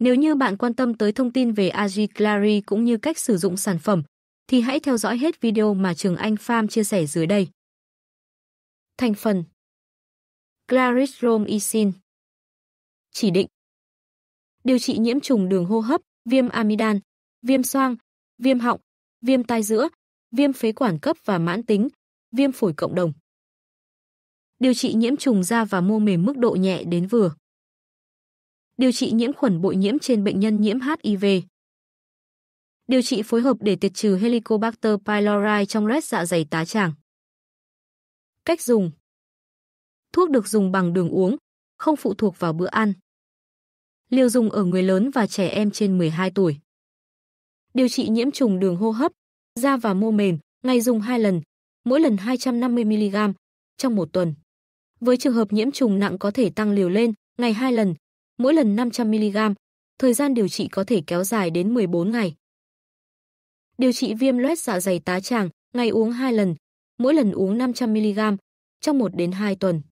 Nếu như bạn quan tâm tới thông tin về Agi Clary cũng như cách sử dụng sản phẩm, thì hãy theo dõi hết video mà Trường Anh Farm chia sẻ dưới đây. Thành phần Clarithrome Isin Chỉ định Điều trị nhiễm trùng đường hô hấp, viêm amidan, viêm xoang, viêm họng, viêm tai giữa, viêm phế quản cấp và mãn tính, viêm phổi cộng đồng. Điều trị nhiễm trùng da và mô mềm mức độ nhẹ đến vừa điều trị nhiễm khuẩn bội nhiễm trên bệnh nhân nhiễm HIV. Điều trị phối hợp để tiệt trừ Helicobacter pylori trong loét dạ dày tá tràng. Cách dùng Thuốc được dùng bằng đường uống, không phụ thuộc vào bữa ăn. Liều dùng ở người lớn và trẻ em trên 12 tuổi. Điều trị nhiễm trùng đường hô hấp, da và mô mềm, ngày dùng 2 lần, mỗi lần 250mg trong một tuần. Với trường hợp nhiễm trùng nặng có thể tăng liều lên, ngày 2 lần, mỗi lần 500mg, thời gian điều trị có thể kéo dài đến 14 ngày. Điều trị viêm loét dạ dày tá tràng, ngày uống 2 lần, mỗi lần uống 500mg, trong 1 đến 2 tuần.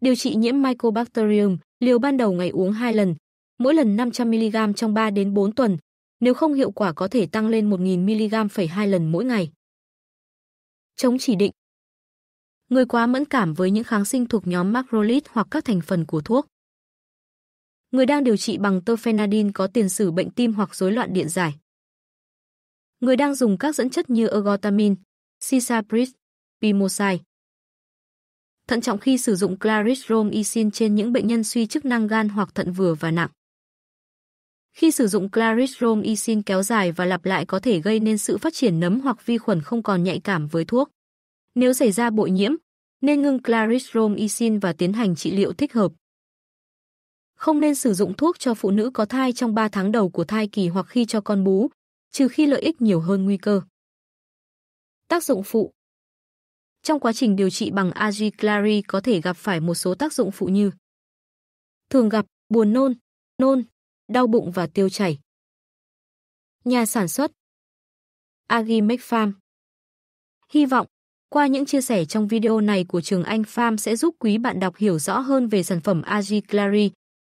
Điều trị nhiễm Mycobacterium, liều ban đầu ngày uống 2 lần, mỗi lần 500mg trong 3 đến 4 tuần, nếu không hiệu quả có thể tăng lên 1000mg,2 lần mỗi ngày. Chống chỉ định Người quá mẫn cảm với những kháng sinh thuộc nhóm macrolide hoặc các thành phần của thuốc. Người đang điều trị bằng tofenadin có tiền sử bệnh tim hoặc rối loạn điện giải. Người đang dùng các dẫn chất như ergotamine, sisapris, pimosai. Thận trọng khi sử dụng clarithromycin trên những bệnh nhân suy chức năng gan hoặc thận vừa và nặng. Khi sử dụng clarithromycin kéo dài và lặp lại có thể gây nên sự phát triển nấm hoặc vi khuẩn không còn nhạy cảm với thuốc. Nếu xảy ra bội nhiễm, nên ngưng clarithromycin và tiến hành trị liệu thích hợp. Không nên sử dụng thuốc cho phụ nữ có thai trong 3 tháng đầu của thai kỳ hoặc khi cho con bú, trừ khi lợi ích nhiều hơn nguy cơ. Tác dụng phụ Trong quá trình điều trị bằng Agiclari có thể gặp phải một số tác dụng phụ như Thường gặp buồn nôn, nôn, đau bụng và tiêu chảy. Nhà sản xuất Agimec Farm Hy vọng, qua những chia sẻ trong video này của Trường Anh Farm sẽ giúp quý bạn đọc hiểu rõ hơn về sản phẩm Agiclari,